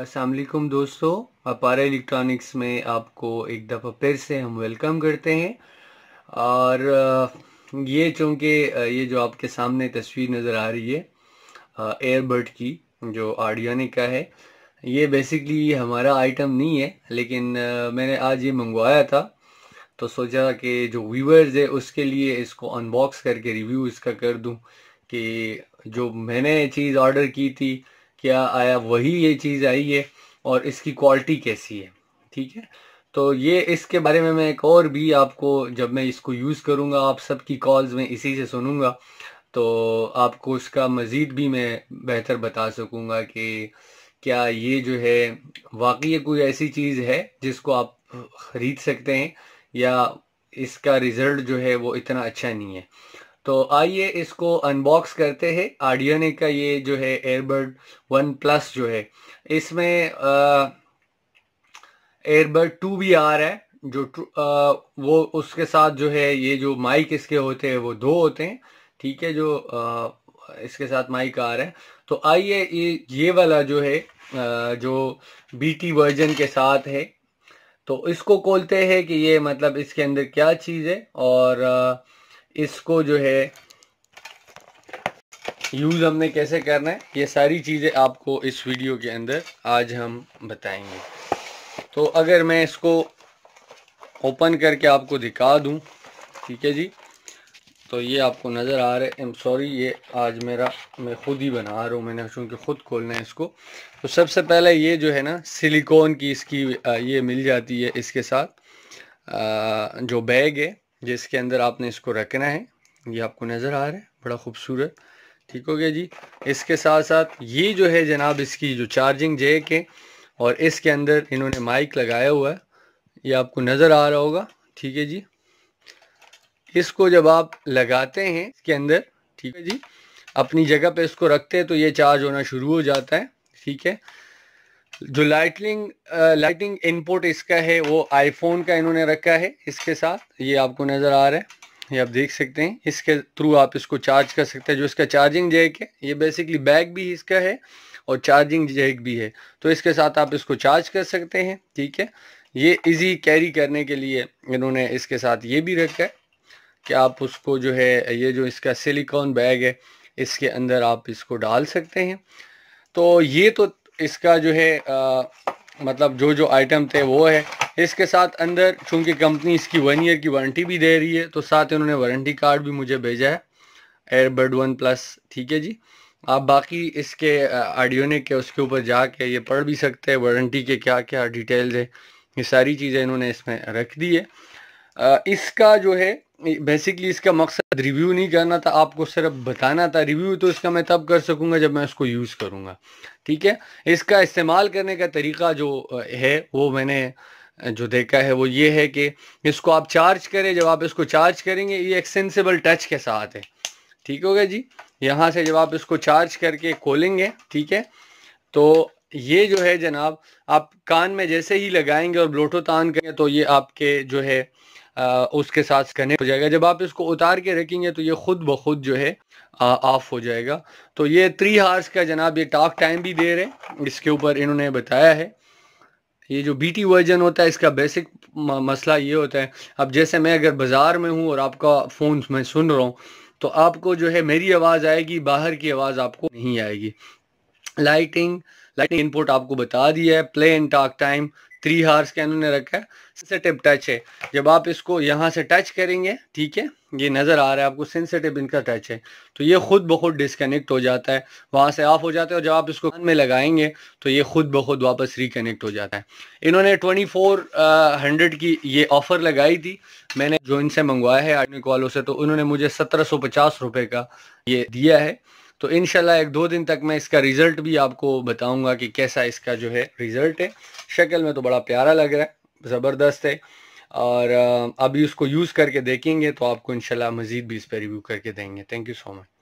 असलकुम दोस्तों अपारा इलेक्ट्रॉनिक्स में आपको एक दफ़ा फिर से हम वेलकम करते हैं और ये चूँकि ये जो आपके सामने तस्वीर नज़र आ रही है एयरबर्ड की जो आडियोनिक का है ये बेसिकली हमारा आइटम नहीं है लेकिन मैंने आज ये मंगवाया था तो सोचा कि जो व्यूवर्स है उसके लिए इसको अनबॉक्स करके रिव्यू इसका कर दूँ कि जो मैंने चीज़ ऑर्डर की थी क्या आया वही ये चीज़ आई है और इसकी क्वालिटी कैसी है ठीक है तो ये इसके बारे में मैं एक और भी आपको जब मैं इसको यूज़ करूंगा आप सबकी कॉल्स में इसी से सुनूंगा तो आपको इसका मज़ीद भी मैं बेहतर बता सकूँगा कि क्या ये जो है वाकई कोई ऐसी चीज़ है जिसको आप ख़रीद सकते हैं या इसका रिज़ल्ट जो है वो इतना अच्छा नहीं है तो आइए इसको अनबॉक्स करते हैं आडियोने का ये जो है एयरबर्ड वन प्लस जो है इसमें एयरबर्ड टू भी आ रहा है जो आ, वो उसके साथ जो है ये जो माइक इसके होते हैं वो दो होते हैं ठीक है जो आ, इसके साथ माइक आ रहा है तो आइए ये ये वाला जो है आ, जो बीटी वर्जन के साथ है तो इसको खोलते हैं कि ये मतलब इसके अंदर क्या चीज़ है और आ, इसको जो है यूज़ हमने कैसे करना है ये सारी चीज़ें आपको इस वीडियो के अंदर आज हम बताएंगे तो अगर मैं इसको ओपन करके आपको दिखा दूं ठीक है जी तो ये आपको नज़र आ रहा है एम सॉरी ये आज मेरा मैं खुद ही बना रहा हूँ मैंने चूँकि खुद खोलना है इसको तो सबसे पहले ये जो है ना सिलिकॉन की इसकी ये मिल जाती है इसके साथ जो बैग है जिसके अंदर आपने इसको रखना है ये आपको नज़र आ रहा है बड़ा खूबसूरत ठीक हो गया जी इसके साथ साथ ये जो है जनाब इसकी जो चार्जिंग जैक है और इसके अंदर इन्होंने माइक लगाया हुआ है ये आपको नज़र आ रहा होगा ठीक है जी इसको जब आप लगाते हैं इसके अंदर ठीक है जी अपनी जगह पे इसको रखते हैं तो ये चार्ज होना शुरू हो जाता है ठीक है जो लाइटिंग लाइटिंग इनपुट इसका है वो आईफोन का इन्होंने रखा है इसके साथ ये आपको नज़र आ रहा है ये आप देख सकते हैं इसके थ्रू आप इसको चार्ज कर सकते हैं जो इसका चार्जिंग जैक है ये बेसिकली बैग भी इसका है और चार्जिंग जैक भी है तो इसके साथ आप इसको चार्ज कर सकते हैं ठीक है ये इजी कैरी करने के लिए इन्होंने इसके साथ ये भी रखा है कि आप उसको जो है ये जो इसका सिलिकॉन बैग है इसके अंदर आप इसको डाल सकते हैं तो ये तो इसका जो है आ, मतलब जो जो आइटम थे वो है इसके साथ अंदर चूंकि कंपनी इसकी वन ईयर की वारंटी भी दे रही है तो साथ ही उन्होंने वारंटी कार्ड भी मुझे भेजा है एयरबड वन प्लस ठीक है जी आप बाकी इसके आडियोनिक के उसके ऊपर जाके ये पढ़ भी सकते हैं वारंटी के क्या क्या डिटेल्स है ये सारी चीज़ें इन्होंने इसमें रख दी है इसका जो है बेसिकली इसका मकसद रिव्यू नहीं करना था आपको सिर्फ बताना था रिव्यू तो इसका मैं तब कर सकूंगा जब मैं इसको यूज़ करूंगा ठीक है इसका इस्तेमाल करने का तरीका जो है वो मैंने जो देखा है वो ये है कि इसको आप चार्ज करें जब आप इसको चार्ज करेंगे ये एक्सेंसिबल टच के साथ है ठीक होगा जी यहाँ से जब आप इसको चार्ज करके खोलेंगे ठीक है तो ये जो है जनाब आप कान में जैसे ही लगाएंगे और ब्लोटो तान करें तो ये आपके जो है आ, उसके साथ कनेक्ट हो जाएगा जब आप इसको उतार के रखेंगे तो ये खुद ब खुद जो है ऑफ हो जाएगा तो ये थ्री हार्स का जनाब ये टॉक टाइम भी दे रहे हैं इसके ऊपर इन्होंने बताया है ये जो बी वर्जन होता है इसका बेसिक मसला ये होता है अब जैसे मैं अगर बाज़ार में हूँ और आपका फ़ोन मैं सुन रहा हूँ तो आपको जो है मेरी आवाज़ आएगी बाहर की आवाज़ आपको नहीं आएगी लाइटिंग लाइटिंग इनपुट आपको बता दिया है play and talk time three hours का इन्होंने रखा है सेंसेटिव टच है जब आप इसको यहाँ से टच करेंगे ठीक है ये नज़र आ रहा है आपको सेंसेटिव इनका टच है तो ये खुद ब खुद डिसकनेक्ट हो जाता है वहाँ से ऑफ हो जाता है और जब आप इसको कान में लगाएंगे तो ये खुद ब खुद वापस रिकनेक्ट हो जाता है इन्होंने ट्वेंटी फोर हंड्रेड की ये ऑफ़र लगाई थी मैंने जो इनसे मंगवाया है आर्मी वालों से तो उन्होंने मुझे सत्रह सौ पचास रुपये का ये दिया है तो इनशाला एक दो दिन तक मैं इसका रिज़ल्ट भी आपको बताऊंगा कि कैसा इसका जो है रिज़ल्ट है शक्ल में तो बड़ा प्यारा लग रहा है ज़बरदस्त है और अभी उसको यूज़ करके देखेंगे तो आपको इनशाला मज़ीद भी इस पर रिव्यू करके देंगे थैंक यू सो मच